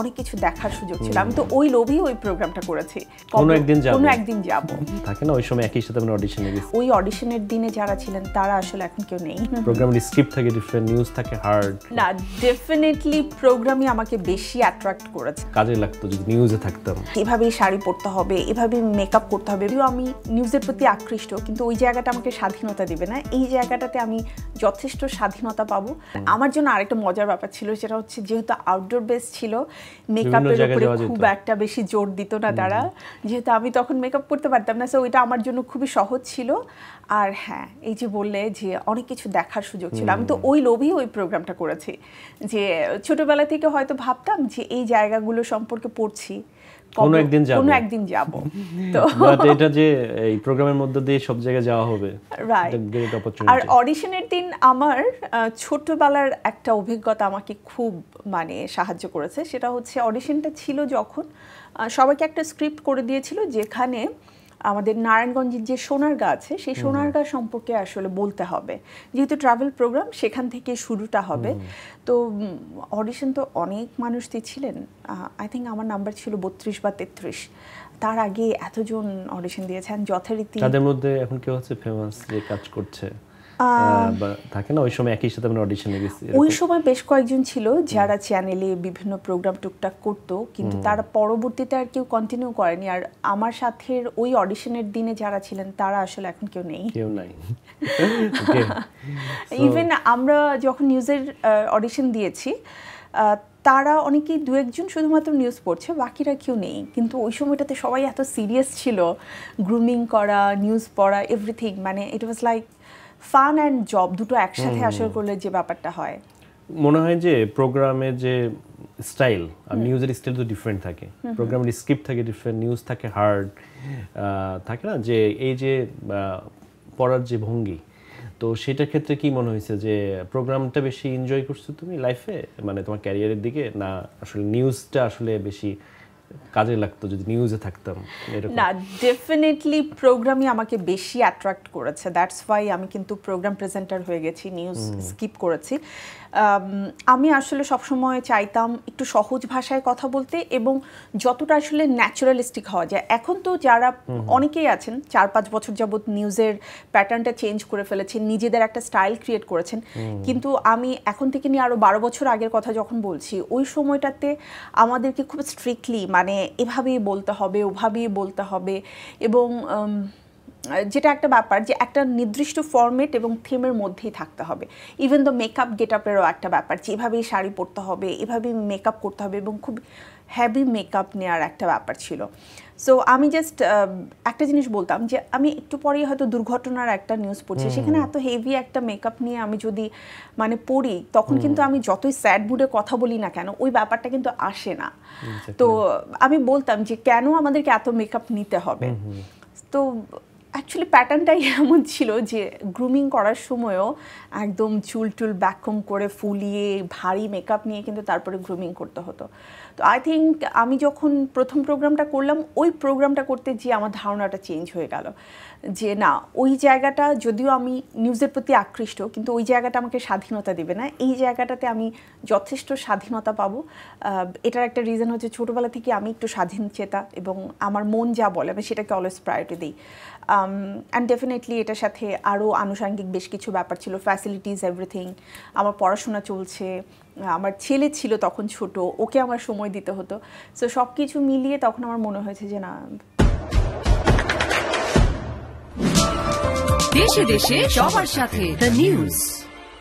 অনেক কিছু দেখার সুযোগ ছিল আমি তো ওই লোভেই ওই প্রোগ্রামটা করেছি কোনো একদিন যাব কোনো একদিন যাব থাকে না ওই সময় একই সাথে আমি অডিশনে গেছি ওই অডিশনের দিনে যারা ছিলেন তারা আসলে এখন কেউ নেই প্রোগ্রামের স্ক্রিপ্ট থাকে डिफरेंट নিউজ থাকে হার্ড না ডেফিনেটলি প্রোগ্রামই আমাকে বেশি অ্যাট্রাক্ট করেছে কাজে লাগতো যদি নিউজে থাকতাম এভাবেই শাড়ি পরতে হবে এভাবে মেকআপ করতে হবে যদিও আমি নিউজের প্রতি আকৃষ্ট কিন্তু ওই জায়গাটা আমাকে স্বাধীনতা দিবে না এই জায়গাটাতে আমি যথেষ্ট স্বাধীনতা পাবো আমার জন্য আরেকটা মজার ব্যাপার ছিল সেটা হচ্ছে যেহেতু আউটডোর বেস ছিল মেকআপের উপরে খুব একটা বেশি জোর দিত না তারা যেহেতু আমি তখন মেকআপ করতে পারতাম না সো ওইটা আমার জন্য খুবই সহজ ছিল আর হ্যাঁ এই যে বললে যে অনেক কিছু দেখার সুযোগ ছিল আমি তো ওই লোভেই ওই প্রোগ্রামটা করেছি যে ছোটবেলা থেকে হয়তো ভাবতাম যে এই জায়গাগুলো সম্পর্কে পড়ছি কোনো একদিন যাব কোনো একদিন যাব তো এটা যে এই প্রোগ্রামের মধ্যে দিয়ে সব জায়গায় যাওয়া হবে আর অডিশনের দিন আমার ছোটবেলার একটা অভিজ্ঞতা আমাকে খুব মানে সাহায্য করেছে সেটা হচ্ছে অডিশনটা ছিল যখন সবাইকে একটা স্ক্রিপ্ট করে দিয়েছিল যেখানে আমাদের নারায়ণগঞ্জের যে সোনারগা আছে সেই সোনারগা সম্পর্কে আসলে বলতে হবে যেহেতু ট্রাভেল প্রোগ্রাম সেখান থেকে শুরুটা হবে তো অডিশন তো অনেক মানুষ দিচ্ছিলেন আই থিঙ্ক আমার নাম্বার ছিল বত্রিশ বা তেত্রিশ তার আগে এতজন অডিশন দিয়েছেন যথারীতি তাদের মধ্যে এখন কেউ আছে ফেমাস যে কাজ করছে থাকে না ওই সময় একই সাথে আমরা অডিশনে গেছি ওই সময় বেশ কয়েকজন ছিল যারা চ্যানেলে বিভিন্ন প্রোগ্রাম টুকটাক করত কিন্তু তারা পরবর্তীতে আর কেউ কন্টিনিউ করেনি আর আমার সাথে ওই অডিশনের দিনে যারা ছিলেন তারা আসলে এখন কেউ নেই কেউ নাই ইভেন আমরা যখন নিউজের অডিশন দিয়েছি তারা অনেকেই দু একজন শুধুমাত্র নিউজ পড়ছে বাকিরা কেউ নেই কিন্তু ওই সময়টাতে সবাই এত সিরিয়াস ছিল গ্রুমিং করা নিউজ পড়া এভরিথিং মানে it was like fun and job দুটো একসাথে আসর করলে যে ব্যাপারটা হয় মনে হয় যে প্রোগ্রামে যে স্টাইল আর নিউজের স্টাইল তো ডিফারেন্ট থাকে প্রোগ্রামের স্ক্রিপ্ট থাকে ডিফারেন্ট নিউজ থাকে হার্ড থাকে না যে এই যে পড়ার যে ভঙ্গি তো সেটার ক্ষেত্রে কি মনে হয়েছে যে প্রোগ্রামটা বেশি এনজয় করছো তুমি লাইফে মানে তোমার ক্যারিয়ারের দিকে না আসলে নিউজটা আসলে বেশি কাজে লাগতো যদি নিউজে থাকতাম না ডেফিনেটলি প্রোগ্রামই আমাকে বেশি অ্যাট্রাক্ট করেছে দ্যাটস ওয়াই আমি কিন্তু প্রোগ্রাম প্রেজেন্টার হয়ে গেছি নিউজ স্কিপ করেছি আমি আসলে সবসময় চাইতাম একটু সহজ ভাষায় কথা বলতে এবং যতটা আসলে ন্যাচারালিস্টিক হওয়া যায় এখন তো যারা অনেকেই আছেন চার পাঁচ বছর যাবৎ নিউজের প্যাটার্নটা চেঞ্জ করে ফেলেছেন নিজেদের একটা স্টাইল ক্রিয়েট করেছেন কিন্তু আমি এখন থেকে নিয়ে আরও বারো বছর আগের কথা যখন বলছি ওই সময়টাতে আমাদেরকে খুব স্ট্রিক্টলি মানে এভাবেই বলতে হবে ওভাবেই বলতে হবে এবং যেটা একটা ব্যাপার যে একটা নির্দিষ্ট ফর্মেট এবং থিমের মধ্যেই থাকতে হবে ইভেন দ্য মেকআপ গেট আপেরও একটা ব্যাপার যে এভাবেই শাড়ি পরতে হবে এভাবেই মেকআপ করতে হবে এবং খুব হ্যাভি মেকআপ নেওয়ার একটা ব্যাপার ছিল সো আমি জাস্ট একটা জিনিস বলতাম যে আমি একটু পরেই হয়তো দুর্ঘটনার একটা নিউজ পড়ছি সেখানে এত হেভি একটা মেকআপ নিয়ে আমি যদি মানে পড়ি তখন কিন্তু আমি যতই স্যাড মুডে কথা বলি না কেন ওই ব্যাপারটা কিন্তু আসে না তো আমি বলতাম যে কেন আমাদেরকে এত মেকআপ নিতে হবে তো অ্যাকচুয়ালি প্যাটার্নটাই এমন ছিল যে গ্রুমিং করার সময়ও একদম চুল টুল ব্যাকম করে ফুলিয়ে ভারী মেকআপ নিয়ে কিন্তু তারপরে গ্রুমিং করতে হতো তো আই থিঙ্ক আমি যখন প্রথম প্রোগ্রামটা করলাম ওই প্রোগ্রামটা করতে গিয়ে আমার ধারণাটা চেঞ্জ হয়ে গেল যে না ওই জায়গাটা যদিও আমি নিউজের প্রতি আকৃষ্ট কিন্তু ওই জায়গাটা আমাকে স্বাধীনতা দেবে না এই জায়গাটাতে আমি যথেষ্ট স্বাধীনতা পাবো এটার একটা রিজন হচ্ছে ছোটোবেলা থেকে আমি একটু স্বাধীন চেতা এবং আমার মন যা বলে আমি সেটাকে অলওয়েজ প্রায়োরিটি দিই অ্যান্ড um, ডেফিনেটলি এটার সাথে আরও আনুষাঙ্গিক বেশ কিছু ব্যাপার ছিল ফ্যাসিলিটিস এভরিথিং আমার পড়াশোনা চলছে আমার ছেলে ছিল তখন ছোট ওকে আমার সময় দিতে হতো সো সব কিছু মিলিয়ে তখন আমার মনে হয়েছে যে না দেশে দেশে সবার সাথে দ্য নিউজ